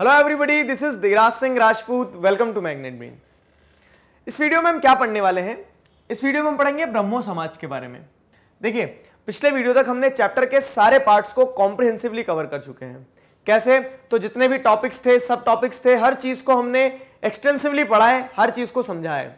Hello everybody this is Digraj Singh Rajput welcome to Magnet Brains इस video में हम क्या पढ़ने वाले हैं इस वीडियो में हम पढ़ेंगे ब्रह्मो समाज के बारे में देखिए पिछले वीडियो तक हमने चैप्टर के सारे पार्ट्स को कॉम्प्रिहेंसिवली कवर कर चुके हैं कैसे तो जितने भी टॉपिक्स थे सब टॉपिक्स थे हर चीज़ को हमने एक्सटेंसिवली पढ़ा है हर चीज़ को समझा है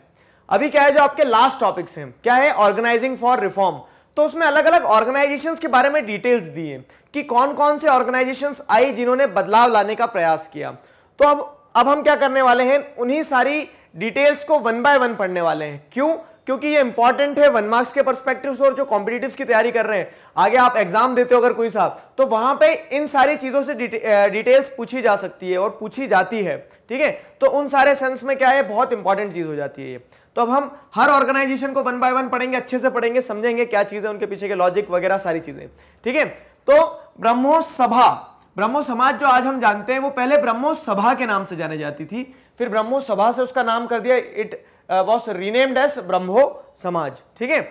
अभी क्या है जो आपके लास्ट टॉपिक्स हैं क्या है ऑर्गेनाइजिंग फॉर रिफॉर्म तो उसमें अलग अलग ऑर्गेनाइजेशंस के बारे में डिटेल्स दिए कि कौन कौन से ऑर्गेनाइजेशंस आई जिन्होंने बदलाव लाने का प्रयास किया तो अब अब हम क्या करने वाले हैं उन्हीं सारी डिटेल्स को वन बाय वन पढ़ने वाले हैं क्यों क्योंकि ये इंपॉर्टेंट है वन मार्क्स के परस्पेक्टिव और जो कॉम्पिटेटिव की तैयारी कर रहे हैं आगे आप एग्जाम देते हो अगर कोई साहब तो वहां पे इन सारी चीजों से डिटेल्स पूछी जा सकती है और पूछी जाती है ठीक है तो उन सारे सेंस में क्या है बहुत इंपॉर्टेंट चीज हो जाती है तो अब हम हर ऑर्गेनाइजेशन को वन बाय वन पढ़ेंगे अच्छे से पढ़ेंगे समझेंगे क्या चीज है उनके पीछे के लॉजिक वगैरह सारी चीजें ठीक है तो ब्रह्मो सभा ब्रह्मो समाज जो आज हम जानते हैं वो पहले ब्रह्मो सभा के नाम से जाने जाती थी फिर ब्रह्मो सभा से उसका नाम कर दिया it was renamed as Brahmo Samaj ठीक है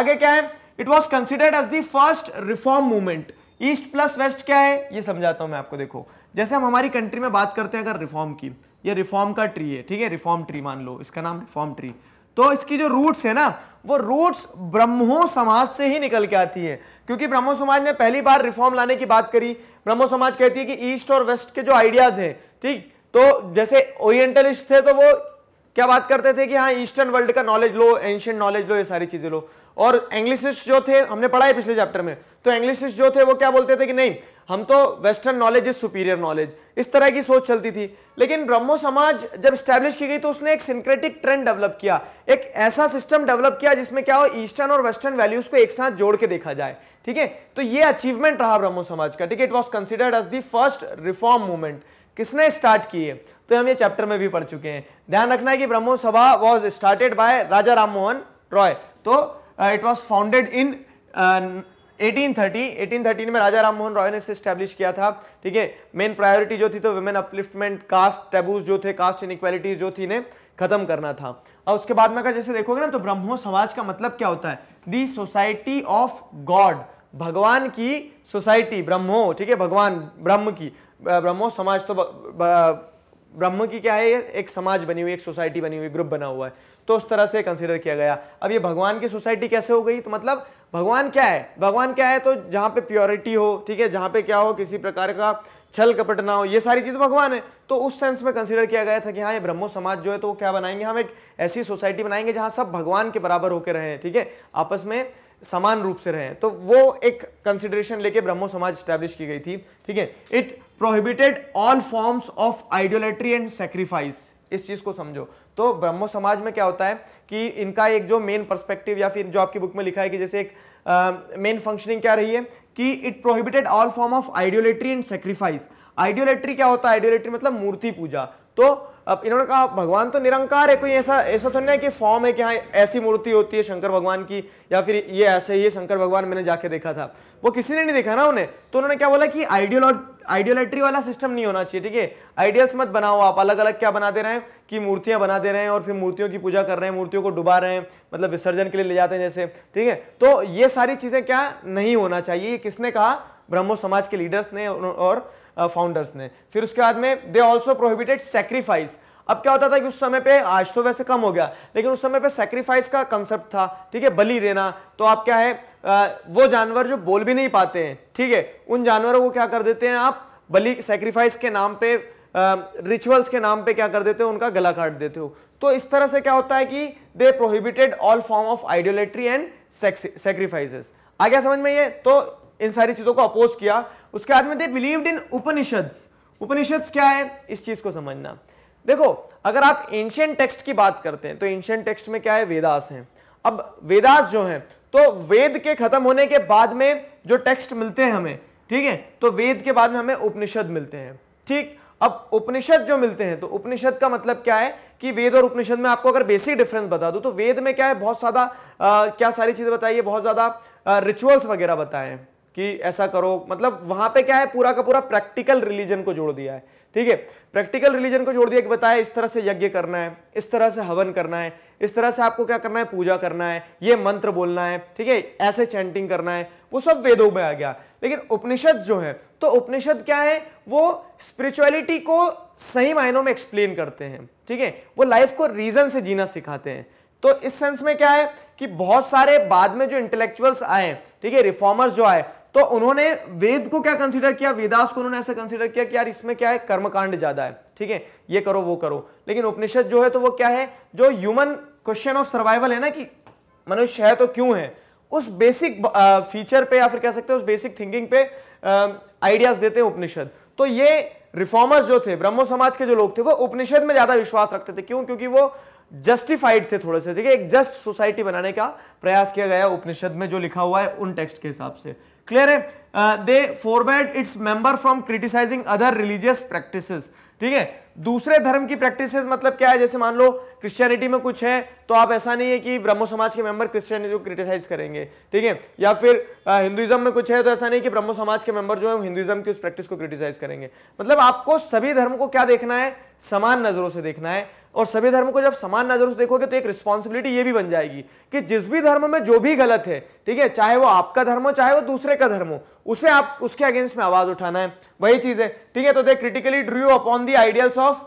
आगे क्या है it was considered as the first reform movement east plus west क्या है ये समझाता हूं मैं आपको देखो जैसे हम हमारी कंट्री में बात करते हैं अगर रिफॉर्म की ये रिफॉर्म का ट्री है ठीक है रिफॉर्म ट्री मान लो इसका नाम रिफॉर्म ट्री तो इसकी जो रूट्स है ना वो रूट्स ब्रह्मो समाज से ही निकल के आती है क्योंकि ब्रह्मो समाज ने पहली बार रिफॉर्म लाने की बात करी ब्रह्मो समाज कहती है कि ईस्ट और वेस्ट के जो आइडियाज हैं ठीक तो जैसे ओरिएंटलिस्ट थे तो वो क्या बात करते थे कि हाँ ईस्टर्न वर्ल्ड का नॉलेज लो एंशियंट नॉलेज लो ये सारी चीज़ें लो और एंग्लिशिस्ट जो थे हमने पढ़ा है पिछले चैप्टर में तो एंग्लिशिस्ट जो थे वो क्या बोलते थे कि नहीं हम तो western knowledge is superior knowledge इस तरह की सोच चलती थी लेकिन ब्रह्मो समाज जब स्टैब्लिश की गई तो उसने एक सिंक्रेटिक ट्रेंड डेवलप किया एक ऐसा सिस्टम डेवलप किया जिसमें क्या हो ईस्टर्न और वेस्टर्न वैल्यूज को एक साथ जोड़ के देखा जाए ठीक है तो ये अचीवमेंट रहा ब्रह्मो समाज का ठीक है it was considered as the first reform movement किसने स्टार्ट की है तो हम ये चैप्टर में भी पढ़ चुके हैं ध्यान रखना है कि Brahmo Sabha was started by Raja Ram Mohan Roy तो इट वॉज फाउंडेड इन 1830 1813 में राजा राम मोहन रॉय ने इसे स्टैब्लिश किया था ठीक है मेन प्रायोरिटी जो थी तो वुमेन अपलिफ्टमेंट कास्ट टैबूज जो थे कास्ट इनक्वालिटीज जो थी ने खत्म करना था और उसके बाद में अगर जैसे देखोगे ना तो ब्रह्मो समाज का मतलब क्या होता है दी सोसाइटी ऑफ गॉड भगवान की सोसाइटी ब्रह्मो ठीक है भगवान ब्रह्म की ब्रह्मो समाज तो ब्रह्म की क्या है एक समाज बनी हुई एक सोसाइटी बनी हुई ग्रुप बना हुआ है तो उस तरह से कंसिडर किया गया अब ये भगवान की सोसाइटी कैसे हो गई तो मतलब भगवान क्या है भगवान क्या है तो जहाँ पे प्योरिटी हो ठीक है जहाँ पे क्या हो किसी प्रकार का छल कपट ना हो ये सारी चीज़ भगवान है तो उस सेंस में कंसिडर किया गया था कि हाँ ये ब्रह्मो समाज जो है तो वो क्या बनाएंगे हम एक ऐसी सोसाइटी बनाएंगे जहाँ सब भगवान के बराबर होकर रहे ठीक है आपस में समान रूप से रहे तो वो एक कंसिडरेशन लेके ब्रह्मो समाज स्टैब्लिश की गई थी ठीक है it prohibited all forms of idolatry and sacrifice इस चीज़ को समझो तो ब्रह्मो समाज में क्या होता है कि इनका एक जो मेन पर्सपेक्टिव या फिर जो आपकी बुक में लिखा है कि जैसे एक मेन फंक्शनिंग क्या रही है कि it prohibited all form of idolatry and sacrifice idolatry क्या होता है आइडियोलेट्री मतलब मूर्ति पूजा तो अब इन्होंने कहा भगवान तो निरंकार है कोई ऐसा ऐसा तो नहीं है कि फॉर्म है कि हाँ ऐसी मूर्ति होती है शंकर भगवान की या फिर ये ऐसे ही है शंकर भगवान मैंने जाके देखा था वो किसी ने नहीं देखा ना उन्हें तो उन्होंने क्या बोला कि आइडियोलॉ आइडियोलेट्री वाला सिस्टम नहीं होना चाहिए ठीक है आइडियल्स मत बनाओ आप अलग अलग क्या बना दे रहे हैं कि मूर्तियां बना दे रहे हैं और फिर मूर्तियों की पूजा कर रहे हैं मूर्तियों को डुबा रहे हैं मतलब विसर्जन के लिए ले जाते हैं जैसे ठीक है तो ये सारी चीज़ें क्या नहीं होना चाहिए किसने कहा ब्रह्मो समाज के लीडर्स ने और फाउंडर्स ने फिर उसके बाद में दे ऑल्सो प्रोहिबिटेड सेक्रीफाइस अब क्या होता था कि उस समय पे आज तो वैसे कम हो गया लेकिन उस समय पे सेक्रीफाइस का कंसेप्ट था ठीक है बलि देना तो आप क्या है आ, वो जानवर जो बोल भी नहीं पाते हैं ठीक है उन जानवरों को क्या कर देते हैं आप बलि सेक्रीफाइस के नाम पे रिचुअल्स के नाम पे क्या कर देते हो उनका गला काट देते हो तो इस तरह से क्या होता है कि they prohibited all form of idolatry and sacrifices आ गया समझ में ये तो इन सारी चीज़ों को अपोज किया उसके बाद में दे बिलीव्ड इन उपनिषद उपनिषद क्या है इस चीज को समझना देखो अगर आप एंशियंट टेक्स्ट की बात करते हैं तो एंशियंट टेक्स्ट में क्या है वेदास हैं अब वेदास जो हैं तो वेद के खत्म होने के बाद में जो टेक्स्ट मिलते हैं हमें ठीक है तो वेद के बाद में हमें उपनिषद मिलते हैं ठीक अब उपनिषद जो मिलते हैं तो उपनिषद का मतलब क्या है कि वेद और उपनिषद में आपको अगर बेसिक डिफरेंस बता दूं तो वेद में क्या है बहुत ज़्यादा क्या सारी चीज़ें बताई है बहुत ज़्यादा रिचुअल्स वगैरह बताए कि ऐसा करो मतलब वहां पे क्या है पूरा का पूरा प्रैक्टिकल रिलीजन को जोड़ दिया है ठीक है प्रैक्टिकल रिलीजन को जोड़ दिया कि बताया इस तरह से यज्ञ करना है इस तरह से हवन करना है इस तरह से आपको क्या करना है पूजा करना है ये मंत्र बोलना है ठीक है ऐसे चैंटिंग करना है वो सब वेदों में आ गया लेकिन उपनिषद जो है तो उपनिषद क्या है वो स्पिरिचुअलिटी को सही मायनों में एक्सप्लेन करते हैं ठीक है वो लाइफ को रीजन से जीना सिखाते हैं तो इस सेंस में क्या है कि बहुत सारे बाद में जो इंटेलेक्चुअल्स आए ठीक है रिफॉर्मर्स जो आए तो उन्होंने वेद को क्या कंसिडर किया वेदास को उन्होंने ऐसे कंसिडर किया कि यार इसमें क्या है कर्मकांड ज्यादा है ठीक है ये करो वो करो लेकिन उपनिषद जो है तो वो क्या है जो ह्यूमन क्वेश्चन ऑफ सर्वाइवल है ना कि मनुष्य है तो क्यों है उस बेसिक फीचर पे या फिर कह सकते हैं उस बेसिक थिंकिंग पे आइडियाज देते हैं उपनिषद तो ये रिफॉर्मर्स जो थे ब्रह्मो समाज के जो लोग थे वो उपनिषद में ज्यादा विश्वास रखते थे क्यों क्योंकि वो जस्टिफाइड थे थोड़े से ठीक है एक जस्ट सोसाइटी बनाने का प्रयास किया गया उपनिषद में जो लिखा हुआ है उन टेक्स्ट के हिसाब से क्लियर है they forbade its member from criticising other religious practice ठीक है दूसरे धर्म की प्रैक्टिस मतलब क्या है जैसे मान लो क्रिश्चियनिटी में कुछ है तो आप ऐसा नहीं है कि ब्रह्मो समाज के मेंबर क्रिश्चियनिटी को क्रिटिसाइज करेंगे ठीक है या फिर हिंदुइज्म uh, में कुछ है तो ऐसा नहीं कि ब्रह्मो समाज के मेंबर जो है हिंदुइज्म की उस प्रैक्टिस को क्रिटिसाइज करेंगे मतलब आपको सभी धर्म को क्या देखना है समान नजरों से देखना है और सभी धर्म को जब समान नजर से देखोगे तो एक रिस्पॉन्सिबिलिटी ये भी बन जाएगी कि जिस भी धर्म में जो भी गलत है ठीक है चाहे वो आपका धर्म हो चाहे वो दूसरे का धर्म हो उसे आप उसके अगेंस्ट में आवाज उठाना है वही चीज है ठीक है तो they critically drew upon the ideals of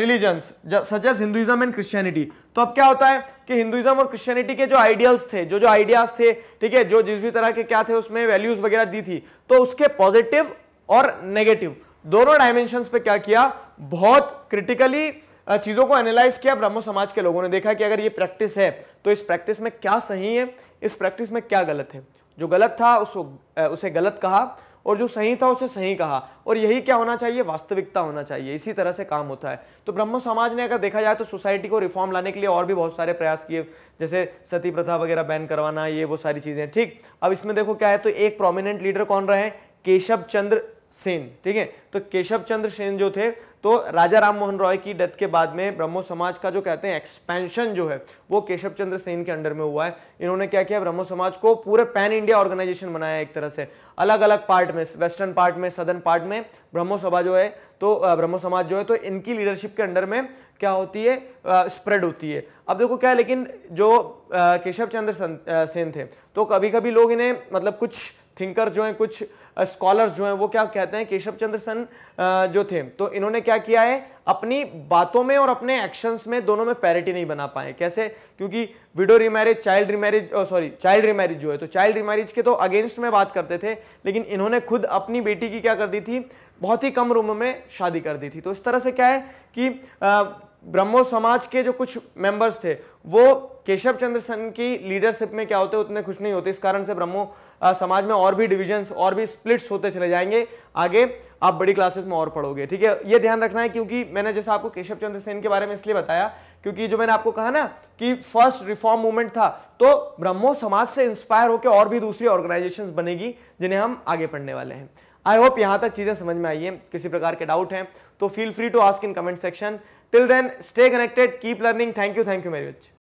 religions such as Hinduism and Christianity तो अब क्या होता है कि हिंदुइज्म और क्रिश्चियनिटी के जो आइडियल्स थे जो जो आइडियाज थे ठीक है जो जिस भी तरह के क्या थे उसमें वैल्यूज वगैरह दी थी तो उसके पॉजिटिव और नेगेटिव दोनों डायमेंशन पे क्या किया बहुत क्रिटिकली चीज़ों को एनालाइज किया ब्रह्मो समाज के लोगों ने देखा कि अगर ये प्रैक्टिस है तो इस प्रैक्टिस में क्या सही है इस प्रैक्टिस में क्या गलत है जो गलत था उसको उसे गलत कहा और जो सही था उसे सही कहा और यही क्या होना चाहिए वास्तविकता होना चाहिए इसी तरह से काम होता है तो ब्रह्म समाज ने अगर देखा जाए तो सोसाइटी को रिफॉर्म लाने के लिए और भी बहुत सारे प्रयास किए जैसे सती प्रथा वगैरह बैन करवाना ये वो सारी चीज़ें ठीक अब इसमें देखो क्या है तो एक प्रोमिनेंट लीडर कौन रहे केशव चंद्र सेन ठीक है तो केशव चंद्र सेन जो थे तो राजा राम मोहन रॉय की डेथ के बाद में ब्रह्मो समाज का जो कहते हैं एक्सपेंशन जो है वो केशव चंद्र सेन के अंडर में हुआ है इन्होंने क्या किया ब्रह्मो समाज को पूरे पैन इंडिया ऑर्गेनाइजेशन बनाया एक तरह से अलग अलग पार्ट में वेस्टर्न पार्ट में सदर्न पार्ट में ब्रह्मो सभा जो है तो ब्रह्मो समाज जो है तो इनकी लीडरशिप के अंडर में क्या होती है स्प्रेड होती है अब देखो क्या लेकिन जो केशव चंद्र सेन थे तो कभी कभी लोग इन्हें मतलब कुछ थिंकर जो हैं कुछ स्कॉलर्स जो हैं वो क्या कहते हैं केशव चंद्र सन जो थे तो इन्होंने क्या किया है अपनी बातों में और अपने एक्शंस में दोनों में पैरिटी नहीं बना पाए कैसे क्योंकि widow remarriage child remarriage sorry child remarriage जो है तो चाइल्ड रिमैरिज के तो अगेंस्ट में बात करते थे लेकिन इन्होंने खुद अपनी बेटी की क्या कर दी थी बहुत ही कम उम्र में शादी कर दी थी तो इस तरह से क्या है कि ब्रह्मो समाज के जो कुछ मेंबर्स थे वो केशव चंद्र सन की लीडरशिप में क्या होते उतने खुश नहीं होते इस कारण से ब्रह्मो समाज में और भी डिविजन्स और भी स्प्लिट्स होते चले जाएंगे आगे आप बड़ी क्लासेस में और पढ़ोगे ठीक है ये ध्यान रखना है क्योंकि मैंने जैसे आपको केशव चंद्र सेन के बारे में इसलिए बताया क्योंकि जो मैंने आपको कहा ना कि फर्स्ट रिफॉर्म मूवमेंट था तो ब्रह्मो समाज से इंस्पायर होकर और भी दूसरी ऑर्गेनाइजेशन बनेगी जिन्हें हम आगे पढ़ने वाले हैं आई होप यहाँ तक चीज़ें समझ में आई है किसी प्रकार के डाउट हैं तो feel free to ask in comment section Till then, stay connected, keep learning. Thank you, thank you very much.